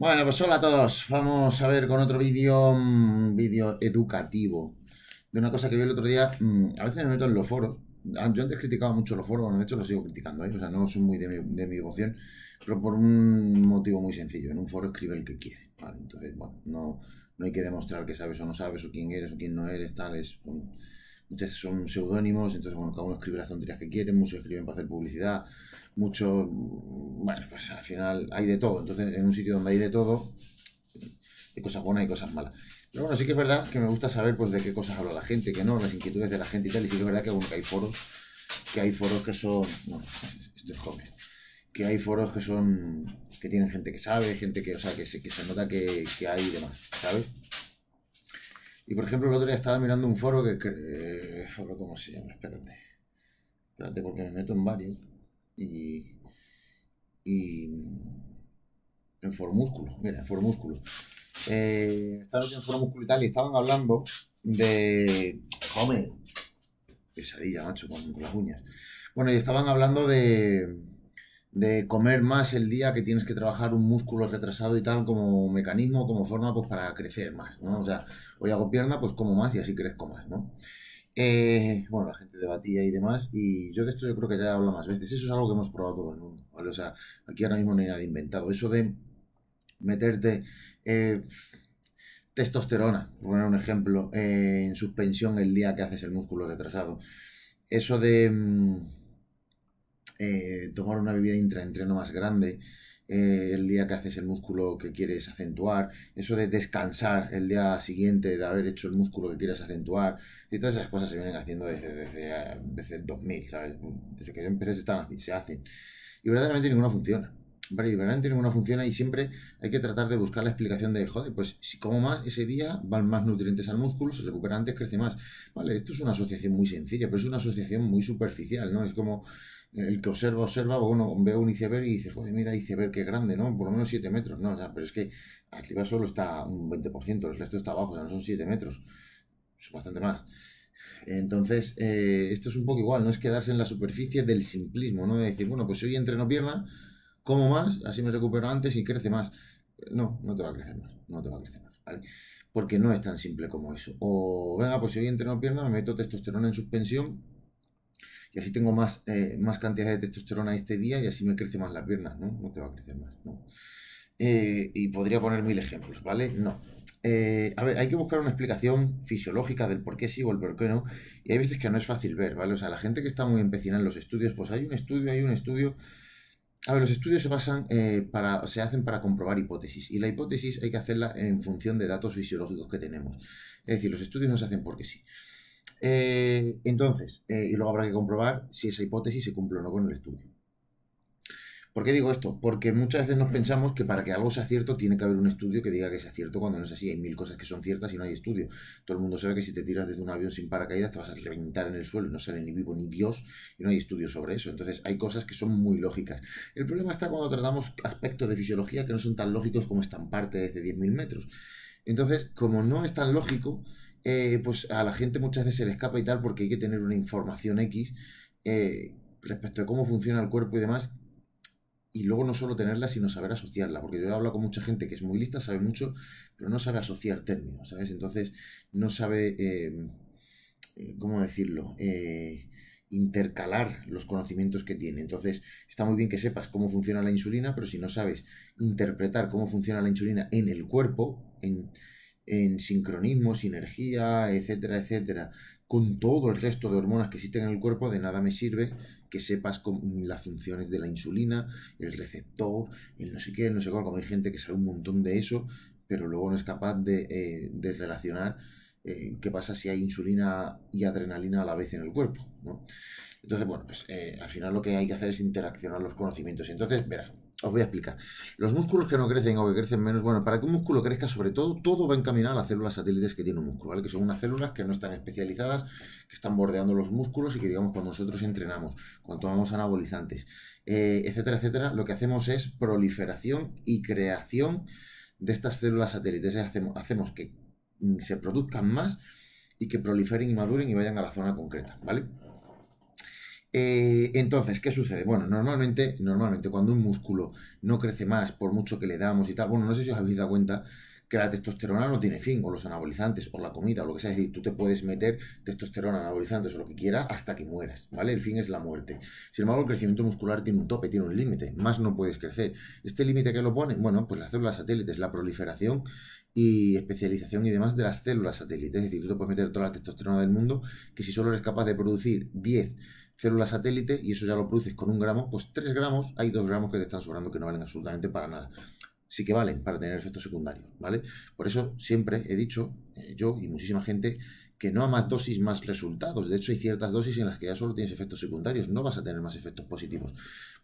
Bueno, pues hola a todos. Vamos a ver con otro vídeo, mm, vídeo educativo. De una cosa que vi el otro día, mm, a veces me meto en los foros. Ah, yo antes criticaba mucho los foros, bueno, de hecho los sigo criticando, ¿eh? o sea, no son muy de mi, de mi devoción, pero por un motivo muy sencillo. En un foro escribe el que quiere, ¿vale? Entonces, bueno, no, no hay que demostrar que sabes o no sabes, o quién eres o quién no eres, tales. es muchas son seudónimos, entonces, bueno, cada uno escribe las tonterías que quiere, muchos escriben para hacer publicidad, mucho, bueno, pues al final hay de todo, entonces en un sitio donde hay de todo, hay cosas buenas y cosas malas. Pero bueno, sí que es verdad que me gusta saber pues de qué cosas habla la gente, que no, las inquietudes de la gente y tal, y sí que es verdad que, hay foros, que hay foros que son, bueno, esto es joven, que hay foros que son, que tienen gente que sabe, gente que, o sea, que se, que se nota que, hay y demás, ¿sabes? Y por ejemplo, el otro día estaba mirando un foro que. que eh, ¿Foro cómo se llama? Espérate. Espérate, porque me meto en varios y, y mm, en Formúsculo, mira, en Formúsculo. Eh, estaba en Formúsculo y tal, y estaban hablando de... Come, pesadilla, macho, con, las uñas. Bueno, y estaban hablando de de comer más el día que tienes que trabajar un músculo retrasado y tal como mecanismo, como forma pues para crecer más, ¿no? O sea, hoy hago pierna, pues como más y así crezco más, ¿no? Eh, bueno, la gente debatía y demás, y yo de esto yo creo que ya he hablado más veces. Eso es algo que hemos probado todo el mundo. O sea, aquí ahora mismo no hay nada inventado. Eso de meterte eh, testosterona, por poner un ejemplo, eh, en suspensión el día que haces el músculo retrasado. Eso de mm, tomar una bebida intraentreno más grande. Eh, el día que haces el músculo que quieres acentuar, eso de descansar el día siguiente de haber hecho el músculo que quieres acentuar, y todas esas cosas se vienen haciendo desde, 2000, ¿sabes? Desde que yo empecé se, se hacen. Y verdaderamente ninguna funciona. Y verdaderamente ninguna funciona y siempre hay que tratar de buscar la explicación de, joder, pues si como más ese día van más nutrientes al músculo, se recupera antes, crece más. Vale, esto es una asociación muy sencilla, pero es una asociación muy superficial, ¿no? Es como el que observa, observa, bueno, ve un iceberg y dice, joder, mira, iceberg, qué grande, ¿no? Por lo menos 7 metros, ¿no? O sea, pero es que va solo está un 20%, el resto está abajo, o sea, no son 7 metros, son bastante más. Entonces, eh, esto es un poco igual, no es quedarse en la superficie del simplismo, ¿no? De decir, bueno, pues si hoy entreno pierna, como más, así me recupero antes y crece más. No, no te va a crecer más, no te va a crecer más, ¿vale? Porque no es tan simple como eso. O, venga, pues si hoy entreno pierna, me meto testosterona en suspensión y así tengo más, eh, más cantidad de testosterona este día y así me crece más las piernas, ¿no? No te va a crecer más, ¿no? Eh, y podría poner mil ejemplos, ¿vale? No. Eh, a ver, hay que buscar una explicación fisiológica del por qué sí o el por qué no, y hay veces que no es fácil ver, ¿vale? O sea, la gente que está muy empecinada en los estudios, pues hay un estudio, hay un estudio... A ver, los estudios se basan para, se hacen para comprobar hipótesis y la hipótesis hay que hacerla en función de datos fisiológicos que tenemos. Es decir, los estudios no se hacen porque sí. Eh, entonces, eh, y luego habrá que comprobar si esa hipótesis se cumple o no con el estudio. ¿Por qué digo esto? Porque muchas veces nos pensamos que para que algo sea cierto tiene que haber un estudio que diga que sea cierto cuando no es así. Hay mil cosas que son ciertas y no hay estudio. Todo el mundo sabe que si te tiras desde un avión sin paracaídas te vas a reventar en el suelo y no sale ni vivo ni Dios y no hay estudio sobre eso. Entonces hay cosas que son muy lógicas. El problema está cuando tratamos aspectos de fisiología que no son tan lógicos como están estamparte desde 10.000 metros. Entonces, como no es tan lógico, eh, pues a la gente muchas veces se le escapa y tal porque hay que tener una información X eh, respecto a cómo funciona el cuerpo y demás. Y luego no solo tenerla, sino saber asociarla, porque yo he hablado con mucha gente que es muy lista, sabe mucho, pero no sabe asociar términos, ¿sabes? Entonces no sabe, em, eh, ¿cómo decirlo? intercalar los conocimientos que tiene. Entonces, está muy bien que sepas cómo funciona la insulina, pero si no sabes interpretar cómo funciona la insulina en el cuerpo, en, en sincronismo, sinergia, etcétera, etcétera, con todo el resto de hormonas que existen en el cuerpo, de nada me sirve que sepas las funciones de la insulina, el receptor, el no sé qué, no sé cuál, como hay gente que sabe un montón de eso, pero luego no es capaz de, eh, relacionar eh, qué pasa si hay insulina y adrenalina a la vez en el cuerpo, ¿no? Entonces, bueno, pues eh, al final lo que hay que hacer es interaccionar los conocimientos. Entonces, verás, os voy a explicar. Los músculos que no crecen o que crecen menos, bueno, para que un músculo crezca, sobre todo, todo va encaminado a las células satélites que tiene un músculo, ¿vale? Que son unas células que no están especializadas, que están bordeando los músculos y que, digamos, cuando nosotros entrenamos, cuando tomamos anabolizantes, eh, etcétera, etcétera, lo que hacemos es proliferación y creación de estas células satélites. Hacemos, hacemos que mm, se produzcan más y que proliferen y maduren y vayan a la zona concreta, ¿vale? Eh, entonces, ¿qué sucede? Bueno, normalmente, normalmente cuando un músculo no crece más, por mucho que le damos y tal, bueno, no sé si os habéis dado cuenta que la testosterona no tiene fin, o los anabolizantes, o la comida, o lo que sea. Es decir, tú te puedes meter testosterona, anabolizantes, o lo que quieras, hasta que mueras, ¿vale? El fin es la muerte. Sin embargo, el crecimiento muscular tiene un tope, tiene un límite, más no puedes crecer. ¿Este límite que lo pone? Bueno, pues las células satélites, la proliferación y especialización y demás de las células satélites. Es decir, tú te puedes meter toda la testosterona del mundo, que si solo eres capaz de producir 10 Célula satélite y eso ya lo produces con un gramo, pues tres gramos, hay dos gramos que te están sobrando que no valen absolutamente para nada. Sí que valen para tener efectos secundarios, ¿vale? Por eso siempre he dicho eh, yo y muchísima gente que no a más dosis, más resultados. De hecho, hay ciertas dosis en las que ya solo tienes efectos secundarios, no vas a tener más efectos positivos.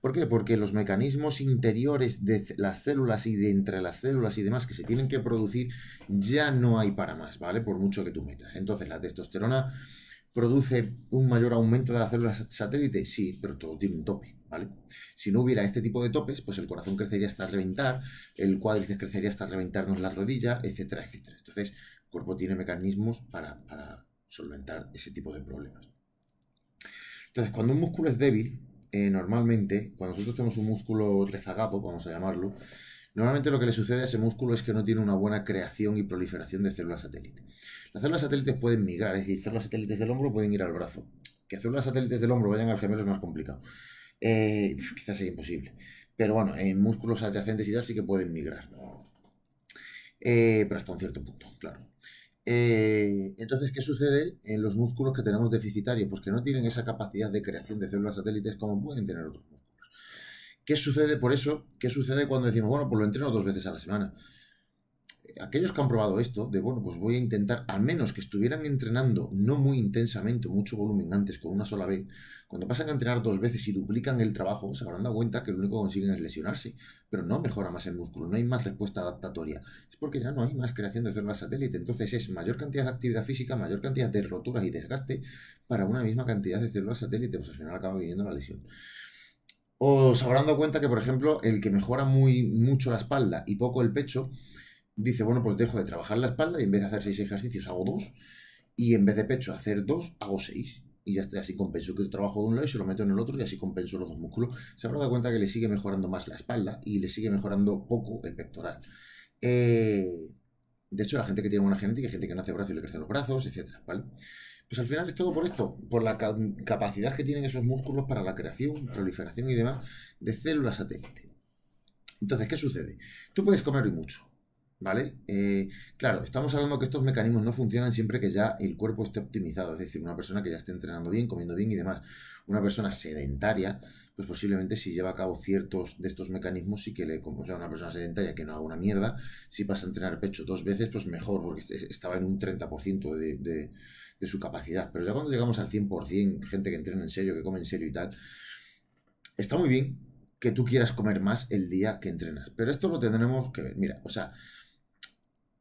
¿Por qué? Porque los mecanismos interiores de las células y de entre las células y demás que se tienen que producir ya no hay para más, ¿vale? Por mucho que tú metas. Entonces, la testosterona produce un mayor aumento de las células satélite? Sí, pero todo tiene un tope, ¿vale? Si no hubiera este tipo de topes, pues el corazón crecería hasta reventar, el cuádriceps crecería hasta reventarnos las rodillas, etcétera, etcétera. Entonces, el cuerpo tiene mecanismos para, solventar ese tipo de problemas. Entonces, cuando un músculo es débil, eh, normalmente, cuando nosotros tenemos un músculo rezagado, vamos a llamarlo, Normalmente lo que le sucede a ese músculo es que no tiene una buena creación y proliferación de células satélite. Las células satélites pueden migrar, es decir, células satélites del hombro pueden ir al brazo. Que células satélites del hombro vayan al gemelo es más complicado. Eh, quizás sea imposible. Pero bueno, en músculos adyacentes y tal sí que pueden migrar. Eh, pero hasta un cierto punto, claro. Eh, entonces, ¿qué sucede en los músculos que tenemos deficitarios? Pues que no tienen esa capacidad de creación de células satélites como pueden tener otros músculos. ¿Qué sucede por eso? ¿Qué sucede cuando decimos, bueno, pues lo entreno dos veces a la semana? Eh, aquellos que han probado esto, de bueno, pues voy a intentar, al menos que estuvieran entrenando no muy intensamente, mucho volumen antes, con una sola vez, cuando pasan a entrenar dos veces y duplican el trabajo, se habrán dado cuenta que lo único que consiguen es lesionarse, pero no mejora más el músculo, no hay más respuesta adaptatoria. Es porque ya no hay más creación de células satélite, entonces es mayor cantidad de actividad física, mayor cantidad de roturas y desgaste para una misma cantidad de células satélite, pues al final acaba viniendo la lesión os habrán dado cuenta que, por ejemplo, el que mejora muy mucho la espalda y poco el pecho, dice, bueno, pues dejo de trabajar la espalda y en vez de hacer seis ejercicios hago dos, y en vez de pecho hacer dos, hago seis. Y ya así compenso que trabajo de un lado y se lo meto en el otro y así compenso los dos músculos. Se habrá dado cuenta que le sigue mejorando más la espalda y le sigue mejorando poco el pectoral. Eh, de hecho, la gente que tiene buena genética, hay gente que no hace brazos y le crecen los brazos, etc. ¿vale? Pues al final es todo por esto, por la capacidad que tienen esos músculos para la creación, proliferación y demás de células satélite. Entonces, ¿qué sucede? Tú puedes comer hoy mucho, ¿vale? Eh, claro, estamos hablando que estos mecanismos no funcionan siempre que ya el cuerpo esté optimizado, es decir, una persona que ya esté entrenando bien, comiendo bien y demás. Una persona sedentaria, pues posiblemente si lleva a cabo ciertos de estos mecanismos y que le, como sea una persona sedentaria que no haga una mierda, si pasa a entrenar pecho dos veces, pues mejor, porque estaba en un 30% de, de su capacidad. Pero ya cuando llegamos al 100%, gente que entrena en serio, que come en serio y tal, está muy bien, que tú quieras comer más el día que entrenas. Pero esto lo tendremos que ver. Mira, o sea,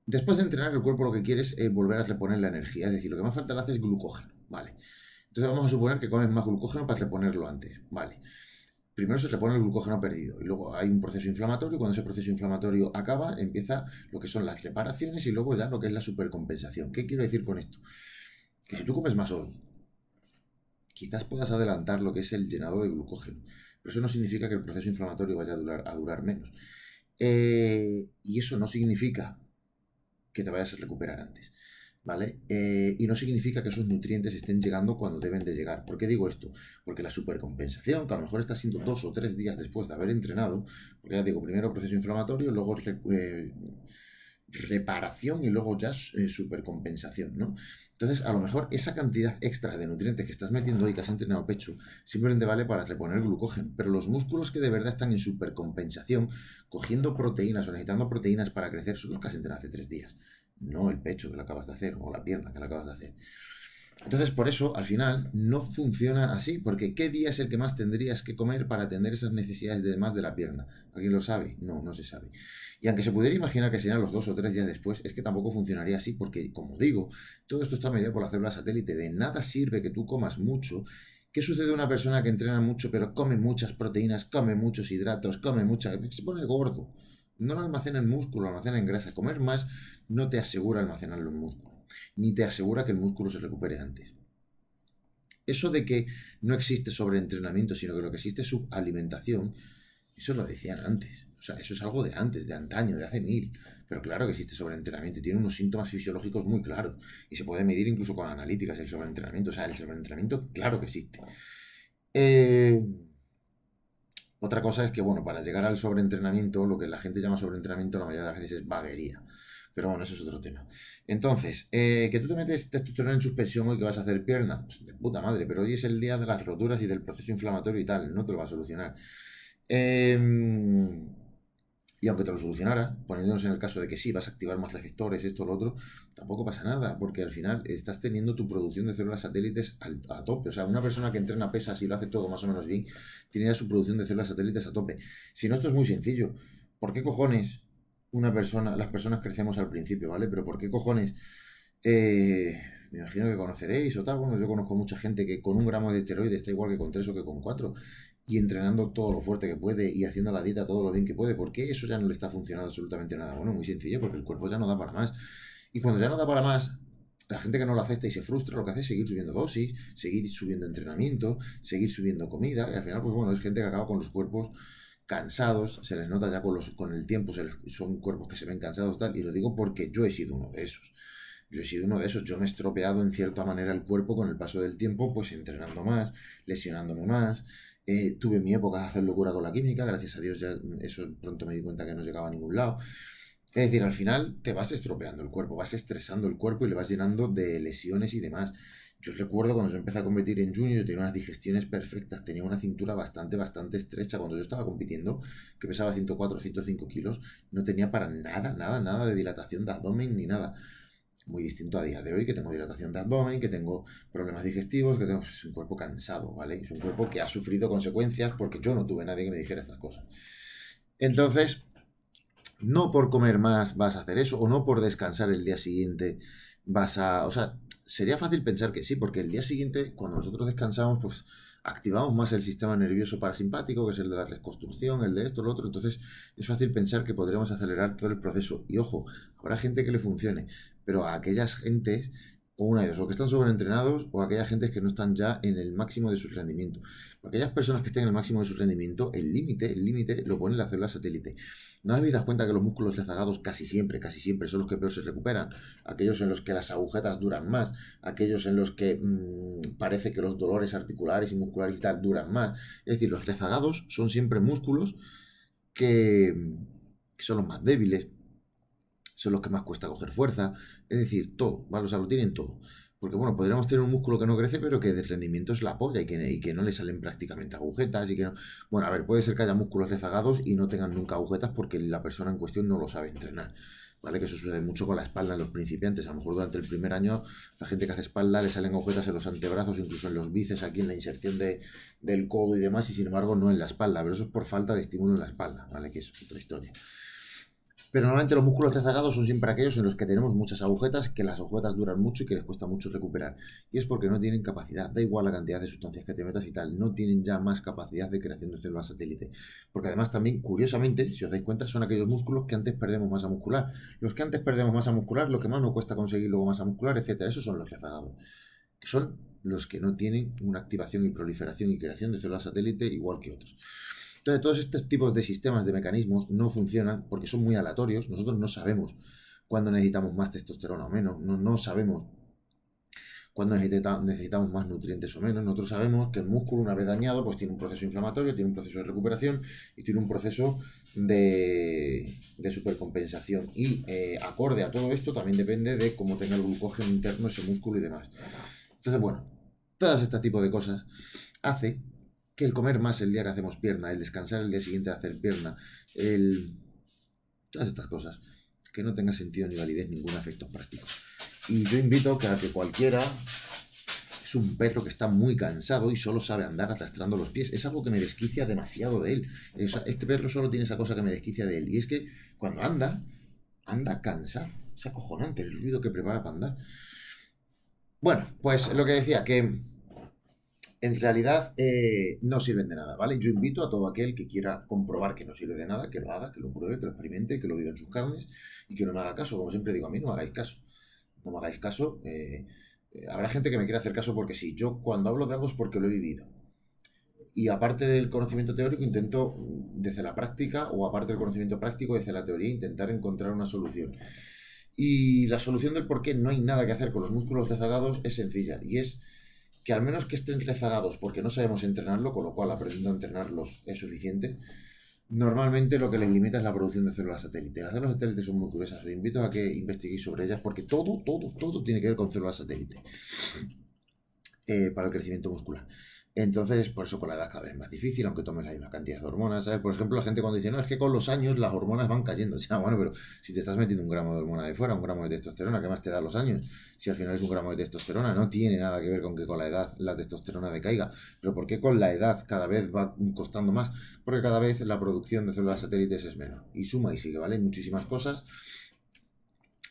Después de entrenar, el cuerpo lo que quieres es eh, volver a reponer la energía. Es decir, lo que más falta le hace es glucógeno. Vale. Entonces vamos a suponer que comes más glucógeno para reponerlo antes. Vale. Primero se pone el glucógeno perdido y luego hay un proceso inflamatorio. Cuando ese proceso inflamatorio acaba, empieza lo que son las reparaciones y luego ya lo que es la supercompensación. ¿Qué quiero decir con esto? Que si tú comes más hoy, quizás puedas adelantar lo que es el llenado de glucógeno, pero eso no significa que el proceso inflamatorio vaya a durar, a durar menos. Eh, y eso no significa que te vayas a recuperar antes. ¿Vale? Eh, y no significa que esos nutrientes estén llegando cuando deben de llegar. ¿Por qué digo esto? Porque la supercompensación, que a lo mejor está siendo dos o tres días después de haber entrenado, porque ya digo, primero proceso inflamatorio, luego eh, reparación y luego ya eh, supercompensación, ¿no? Entonces, a lo mejor esa cantidad extra de nutrientes que estás metiendo y que has entrenado pecho, simplemente vale para reponer glucógeno. Pero los músculos que de verdad están en supercompensación, cogiendo proteínas o necesitando proteínas para crecer, son los que has entrenado hace tres días. No el pecho que lo acabas de hacer o la pierna que lo acabas de hacer. Entonces, por eso, al final, no funciona así, porque ¿qué día es el que más tendrías que comer para atender esas necesidades de más de la pierna? ¿Alguien lo sabe? No, no se sabe. Y aunque se pudiera imaginar que serían los dos o tres días después, es que tampoco funcionaría así, porque, como digo, todo esto está mediado por la célula satélite, de nada sirve que tú comas mucho. ¿Qué sucede a una persona que entrena mucho, pero come muchas proteínas, come muchos hidratos, come mucha... se pone gordo? No lo almacena en músculo, almacena en grasa. Comer más no te asegura almacenarlo en músculo ni te asegura que el músculo se recupere antes. Eso de que no existe sobreentrenamiento, sino que lo que existe es subalimentación, eso lo decían antes. O sea, eso es algo de antes, de antaño, de hace mil. Pero claro que existe sobreentrenamiento y tiene unos síntomas fisiológicos muy claros. Y se puede medir incluso con analíticas el sobreentrenamiento. O sea, el sobreentrenamiento, claro que existe. Eh, otra cosa es que, bueno, para llegar al sobreentrenamiento, lo que la gente llama sobreentrenamiento la mayoría de las veces es baguería pero bueno, eso es otro tema. Entonces, eh, que tú te metes testosterona en suspensión hoy que vas a hacer pierna, pues, de puta madre, pero hoy es el día de las roturas y del proceso inflamatorio y tal, no te lo va a solucionar. Em, y aunque te lo solucionara, poniéndonos en el caso de que sí, vas a activar más receptores, esto, lo otro, tampoco pasa nada, porque al final estás teniendo tu producción de células satélites a tope. O sea, una persona que entrena pesas y lo hace todo más o menos bien, tiene ya su producción de células satélites a tope. Si no, esto es muy sencillo. ¿Por qué cojones una persona, las personas crecemos al principio, ¿vale? Pero ¿por qué cojones? Eh, me imagino que conoceréis o tal. Bueno, yo conozco mucha gente que con un gramo de esteroide está igual que con tres o que con cuatro. Y entrenando todo lo fuerte que puede y haciendo la dieta todo lo bien que puede. ¿Por qué eso ya no le está funcionando absolutamente nada? Bueno, muy sencillo, porque el cuerpo ya no da para más. Y cuando ya no da para más, la gente que no lo acepta y se frustra, lo que hace es seguir subiendo dosis, seguir subiendo entrenamiento, seguir subiendo comida. Y al final, pues bueno, es gente que acaba con los cuerpos cansados, se les nota ya con, los, con el tiempo, son cuerpos que se ven cansados tal, y lo digo porque yo he sido uno de esos. Yo he sido uno de esos, yo me he estropeado en cierta manera el cuerpo con el paso del tiempo, pues entrenando más, lesionándome más. Eh, tuve mi época de hacer locura con la química, gracias a Dios ya mm, eso pronto me di cuenta que no llegaba a ningún lado. Es decir, al final te vas estropeando el cuerpo, vas estresando el cuerpo y le vas llenando de lesiones y demás. Yo recuerdo cuando yo empecé a competir en junio, yo tenía unas digestiones perfectas, tenía una cintura bastante, bastante estrecha. Cuando yo estaba compitiendo, que pesaba 104, 105 kilos, no tenía para nada, nada, nada de dilatación de abdomen ni nada. Muy distinto a día de hoy, que tengo dilatación de abdomen, que tengo problemas digestivos, que tengo es un cuerpo cansado, ¿vale? Es un cuerpo que ha sufrido consecuencias porque yo no tuve nadie que me dijera estas cosas. Entonces, no por comer más vas a hacer eso, o no por descansar el día siguiente vas a... O sea, sería fácil pensar que sí, porque el día siguiente, cuando nosotros descansamos, pues activamos más el sistema nervioso parasimpático, que es el de la reconstrucción, el de esto, el otro. Entonces, es fácil pensar que podremos acelerar todo el proceso. Y ojo, habrá gente que le funcione, pero a aquellas gentes, o una de dos, o que están sobreentrenados, o aquellas gentes que no están ya en el máximo de su rendimiento. aquellas personas que estén en el máximo de su rendimiento, el límite, el límite lo pone la célula satélite. ¿No habéis dado cuenta que los músculos rezagados casi siempre, casi siempre son los que peor se recuperan? Aquellos en los que las agujetas duran más, aquellos en los que mm, parece que los dolores articulares y musculares y tal duran más. Es decir, los rezagados son siempre músculos que, que son los más débiles, son los que más cuesta coger fuerza. Es decir, todo, ¿vale? O sea, lo tienen todo. Porque bueno, podríamos tener un músculo que no crece, pero que de rendimiento es la polla y que, y que no le salen prácticamente agujetas y que Bueno, a ver, puede ser que haya músculos rezagados y no tengan nunca agujetas porque la persona en cuestión no lo sabe entrenar. ¿Vale? Que eso sucede mucho con la espalda en los principiantes. A lo mejor durante el primer año la gente que hace espalda le salen agujetas en los antebrazos, incluso en los bíceps, aquí en la inserción del codo y demás, y sin embargo no en la espalda. Pero eso es por falta de estímulo en la espalda, ¿vale? Que es otra historia. Pero normalmente los músculos rezagados son siempre aquellos en los que tenemos muchas agujetas, que las agujetas duran mucho y que les cuesta mucho recuperar. Y es porque no tienen capacidad, da igual la cantidad de sustancias que te metas y tal, no tienen ya más capacidad de creación de células satélite. Porque además también, curiosamente, si os dais cuenta, son aquellos músculos que antes perdemos masa muscular. Los que antes perdemos masa muscular, lo que más nos cuesta conseguir luego masa muscular, etcétera, esos son los rezagados. Que son los que no tienen una activación y proliferación y creación de células satélite igual que otros. Entonces, todos estos tipos de sistemas, de mecanismos, no funcionan porque son muy aleatorios. Nosotros no sabemos cuándo necesitamos más testosterona o menos, no, no sabemos cuándo necesitamos más nutrientes o menos. Nosotros sabemos que el músculo, una vez dañado, pues tiene un proceso inflamatorio, tiene un proceso de recuperación y tiene un proceso de, supercompensación. Y eh, acorde a todo esto también depende de cómo tenga el glucógeno interno ese músculo y demás. Entonces, bueno, todas este tipos de cosas hace que el comer más el día que hacemos pierna, el descansar el día siguiente de hacer pierna, el... todas estas cosas, que no tenga sentido ni validez ningún efecto práctico. Y yo invito a que cualquiera es un perro que está muy cansado y solo sabe andar arrastrando los pies. Es algo que me desquicia demasiado de él. este perro solo tiene esa cosa que me desquicia de él. Y es que cuando anda, anda cansado. Es acojonante el ruido que prepara para andar. Bueno, pues lo que decía, que en realidad eh, no sirven de nada, ¿vale? Yo invito a todo aquel que quiera comprobar que no sirve de nada, que lo haga, que lo pruebe, que lo experimente, que lo viva en sus carnes y que no me haga caso. Como siempre digo, a mí no me hagáis caso. No me hagáis caso. Eh, eh, habrá gente que me quiera hacer caso porque sí. Yo cuando hablo de algo es porque lo he vivido. Y aparte del conocimiento teórico, intento mm, desde la práctica o aparte del conocimiento práctico, desde la teoría, intentar encontrar una solución. Y la solución del por qué no hay nada que hacer con los músculos rezagados es sencilla y es que al menos que estén rezagados, porque no sabemos entrenarlo, con lo cual aprendiendo a entrenarlos es suficiente, normalmente lo que les limita es la producción de células satélite. Las células satélites son muy curiosas, os invito a que investiguéis sobre ellas, porque todo, todo, todo tiene que ver con células satélite eh, para el crecimiento muscular. Entonces, por eso con la edad cada vez es más difícil, aunque tomes la misma cantidad de hormonas, ¿sabes? Por ejemplo, la gente cuando dice, no, es que con los años las hormonas van cayendo. O sea, bueno, pero si te estás metiendo un gramo de hormona de fuera, un gramo de testosterona, ¿qué más te da los años? Si al final es un gramo de testosterona, no tiene nada que ver con que con la edad la testosterona decaiga. Pero ¿por qué con la edad cada vez va costando más? Porque cada vez la producción de células satélites es menos. Y suma y sigue, ¿vale? Muchísimas cosas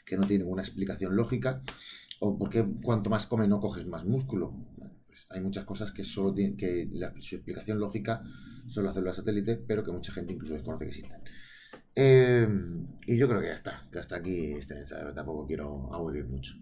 que no tienen una explicación lógica. O por qué cuanto más comes no coges más músculo. Pues, hay muchas cosas que solo que su explicación lógica son las células satélites pero que mucha gente incluso desconoce que existen. Em, y yo creo que ya está, que hasta aquí este tampoco quiero aburrir mucho.